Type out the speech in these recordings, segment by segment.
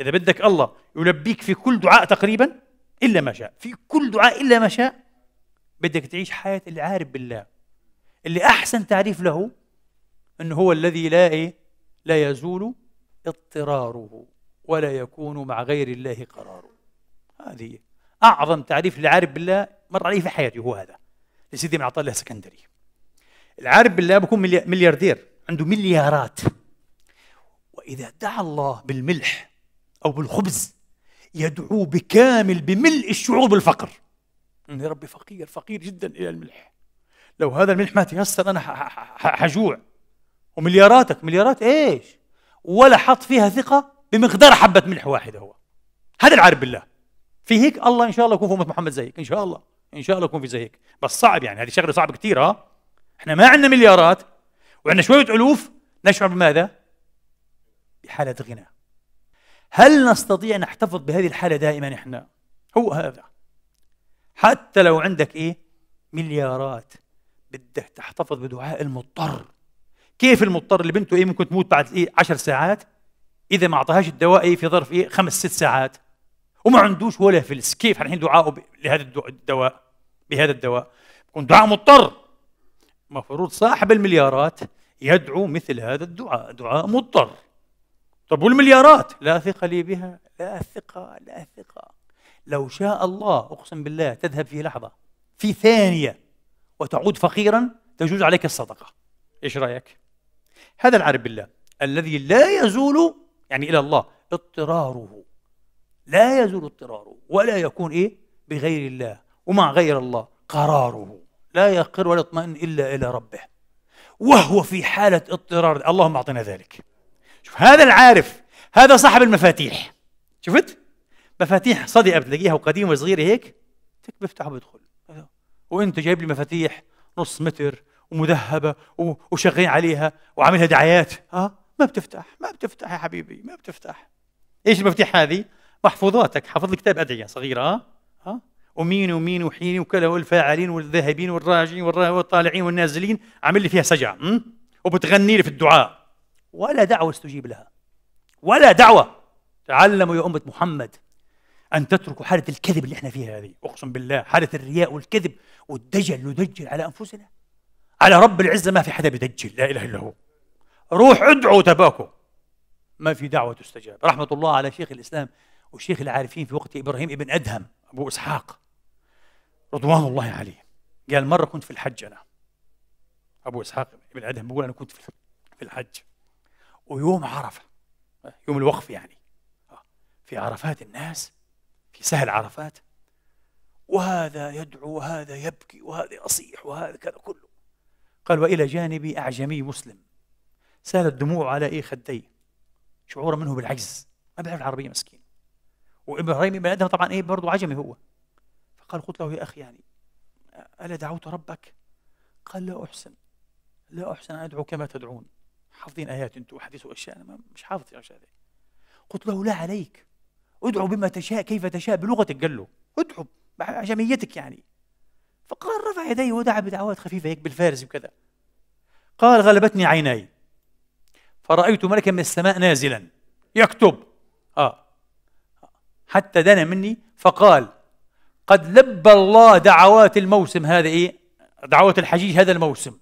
إذا بدك الله يلبيك في كل دعاء تقريبا إلا ما شاء في كل دعاء إلا ما شاء بدك تعيش حياة العارف بالله اللي أحسن تعريف له أنه هو الذي لا إيه؟ لا يزول اضطراره ولا يكون مع غير الله قراره هذه أعظم تعريف للعارف بالله مر عليه في حياتي هو هذا لسيدي من عطاء الله السكندري العارف بالله بيكون ملياردير عنده مليارات وإذا دعا الله بالملح أو بالخبز يدعو بكامل بملء الشعور بالفقر أنا يا ربي فقير فقير جدا إلى الملح لو هذا الملح ما تيسر أنا حجوع وملياراتك مليارات إيش ولا حط فيها ثقة بمقدار حبة ملح واحدة هو هذا العارف بالله في هيك الله إن شاء الله يكون في أمة محمد زيك إن شاء الله إن شاء الله يكون في زيك بس صعب يعني هذه شغلة صعبة كثير ها إحنا ما عندنا مليارات وعندنا شوية ألوف نشعر بماذا؟ بحالة غنى هل نستطيع أن نحتفظ بهذه الحالة دائما إحنا؟ هو هذا حتى لو عندك إيه؟ مليارات بدك تحتفظ بدعاء المضطر كيف المضطر اللي بنته إيه ممكن تموت بعد إيه 10 ساعات إذا ما أعطاهاش الدواء إيه في ظرف إيه خمس ست ساعات وما عندوش ولا فلس كيف حنحين دعائه لهذا الدواء بهذا الدواء يكون دعاء مضطر مفروض صاحب المليارات يدعو مثل هذا الدعاء دعاء مضطر طب والمليارات لا ثقة لي بها لا ثقة لا ثقة لو شاء الله أقسم بالله تذهب في لحظة في ثانية وتعود فقيرا تجوز عليك الصدقة إيش رأيك؟ هذا العارف بالله الذي لا يزول يعني إلى الله اضطراره لا يزول اضطراره ولا يكون إيه؟ بغير الله ومع غير الله قراره لا يقر ولا يطمئن إلا إلى ربه وهو في حالة اضطرار اللهم أعطنا ذلك شوف هذا العارف هذا صاحب المفاتيح شفت مفاتيح صدئه بتلاقيها وقديمه وصغيره هيك تك بفتحها بدخل وانت جايب لي مفاتيح نص متر ومذهبه وشغالين عليها وعاملها دعايات اه ما بتفتح ما بتفتح يا حبيبي ما بتفتح ايش المفاتيح هذه محفوظاتك حافظ لي كتاب ادعيه صغيره اه اه ومين ومين وحين وكذا والفاعلين والذاهبين والراجعين والطالعين والنازلين عامل لي فيها سجع وبتغني لي في الدعاء ولا دعوة استجيب لها ولا دعوة تعلموا يا أمة محمد أن تتركوا حالة الكذب اللي احنا فيها هذه أقسم بالله حالة الرياء والكذب والدجل ندجل على أنفسنا على رب العزة ما في حدا بدجل لا إله إلا هو روح ادعوا تباكوا ما في دعوة تستجاب رحمة الله على شيخ الإسلام وشيخ العارفين في وقت إبراهيم ابن أدهم أبو إسحاق رضوان الله عليه قال مرة كنت في الحج أنا أبو إسحاق ابن أدهم بيقول أنا كنت في الحج ويوم عرفه يوم الوقف يعني آه. في عرفات الناس في سهل عرفات وهذا يدعو وهذا يبكي وهذا يصيح وهذا كذا كله قال والى جانبي اعجمي مسلم سالت دموع على إيه خديه شعورا منه بالعجز ما بيعرف العربيه مسكين وابراهيم بن ادم طبعا ايه برضه عجمي هو فقال قلت له يا اخي يعني الا دعوت ربك قال لا احسن لا احسن ان ادعو كما تدعون حافظين ايات انتم وحديث واشياء انا مش حافظ الاشياء هذه قلت له لا عليك ادعو بما تشاء كيف تشاء بلغتك قال له ادعو بعجميتك يعني فقال رفع يديه ودعا بدعوات خفيفه هيك بالفارس وكذا قال غلبتني عيناي فرأيت ملكا من السماء نازلا يكتب آه. حتى دنا مني فقال قد لبى الله دعوات الموسم هذا إيه دعوات الحجيج هذا الموسم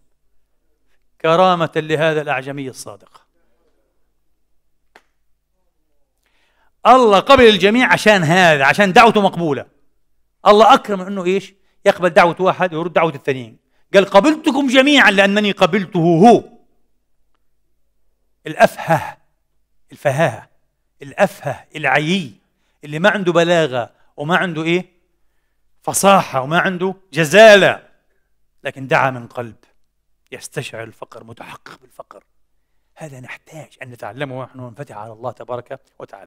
كرامة لهذا الأعجمي الصادق الله قبل الجميع عشان هذا عشان دعوته مقبولة الله أكرم أنه إيش يقبل دعوة واحد ويرد دعوة الثانيين قال قبلتكم جميعا لأنني قبلته هو الأفهه الفهاهة الأفهه العيي اللي ما عنده بلاغة وما عنده إيه فصاحة وما عنده جزالة لكن دعا من قلب يستشعر الفقر متحقق بالفقر هذا نحتاج أن نتعلمه ونحن ننفتح على الله تبارك وتعالى